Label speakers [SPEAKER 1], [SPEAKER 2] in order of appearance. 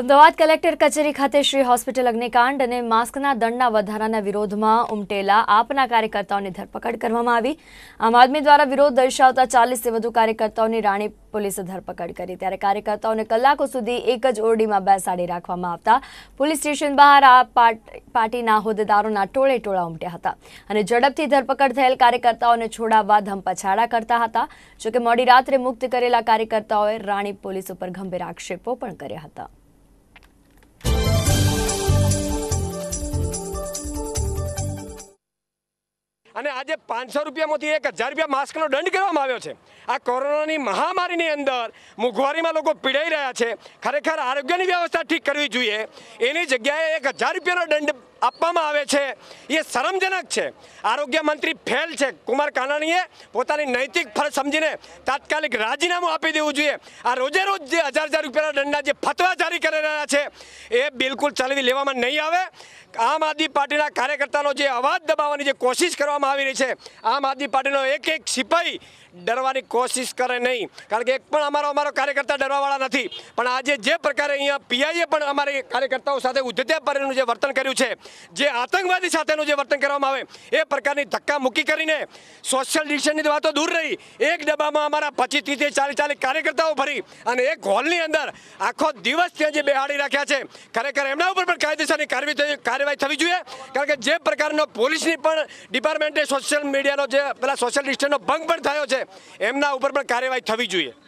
[SPEAKER 1] Ahmedabad collector કચેરી ખાતે Shri hospital અગ્નિકાંડ અને માસ્કના દંડના વધારાના વિરોધમાં ઉમટેલા આપના કાર્યકર્તાઓની ધરપકડ કરવામાં આવી આમ આદમી દ્વારા વિરોધ દર્શાવતા ચાલીસથી વધુ કાર્યકર્તાઓની રાણી પોલીસે ધરપકડ કરી ત્યારે કાર્યકર્તાઓને કલાકો સુધી એક જ ઓરડીમાં બેસાડી રાખવામાં આવતા પોલીસ સ્ટેશન બહાર આ પાર્ટીના હોદ્દેદારોના ટોળે ટોળા ઉમટ્યા હતા અને ઝડપથી ધરપકડ થયેલ કાર્યકર્તાઓને છોડાવવા ધમપછાડા કરતા હતા જોકે મોડી રાત્રે મુક્ત કરેલા કાર્યકર્તાઓએ રાણી પોલીસ ઉપર ગંભીર આક્ષેપો પણ કર્યા હતા
[SPEAKER 2] અને આજે પાંચસો રૂપિયામાંથી એક હજાર રૂપિયા માસ્કનો દંડ કરવામાં આવ્યો છે આ કોરોનાની મહામારીની અંદર મોંઘવારીમાં લોકો પીડાઈ રહ્યા છે ખરેખર આરોગ્યની વ્યવસ્થા ઠીક કરવી જોઈએ એની જગ્યાએ એક હજાર રૂપિયાનો દંડ આપવામાં આવે છે એ શરમજનક છે આરોગ્ય મંત્રી ફેલ છે કુમાર કાનાણીએ પોતાની નૈતિક ફરજ સમજીને તાત્કાલિક રાજીનામું આપી દેવું જોઈએ આ રોજે રોજ જે હજાર હજાર રૂપિયાના દંડના જે ફતવા જારી કરી રહ્યા છે એ બિલકુલ ચલાવી લેવામાં નહીં આવે આમ આદમી પાર્ટીના કાર્યકર્તાનો જે અવાજ દબાવવાની જે કોશિશ કરવામાં આવી રહી છે આમ આદમી પાર્ટીનો એક એક સિપાઈ ડરવાની કોશિશ કરે નહીં કારણ કે એક પણ અમારો અમારો કાર્યકર્તા ડરવાવાળા નથી પણ આજે જે પ્રકારે અહીંયા પીઆઈએ પણ અમારી કાર્યકર્તાઓ સાથે ઉદ્ધત્યા પરનું જે વર્તન કર્યું છે જે આતંકવાદી સાથેનું જે વર્તન કરવામાં આવે એ પ્રકારની ધક્કા મૂકી કરીને સોશિયલ ડિસ્ટન્સની વાતો દૂર રહી એક ડબ્બામાં અમારા પચીસ ત્રીસ ચાલીસ ચાલીસ કાર્યકર્તાઓ ભરી અને એક હોલની અંદર આખો દિવસ ત્યાં જે બેહાડી રાખ્યા છે ખરેખર એમના ઉપર પણ કાયદેસરની કાર્યવાહી થવી જોઈએ કારણ કે જે પ્રકારનો પોલીસની પણ ડિપાર્ટમેન્ટે સોશિયલ મીડિયાનો જે પેલા સોશિયલ ડિસ્ટન્સનો ભંગ પણ થયો છે એમના ઉપર પણ કાર્યવાહી થવી જોઈએ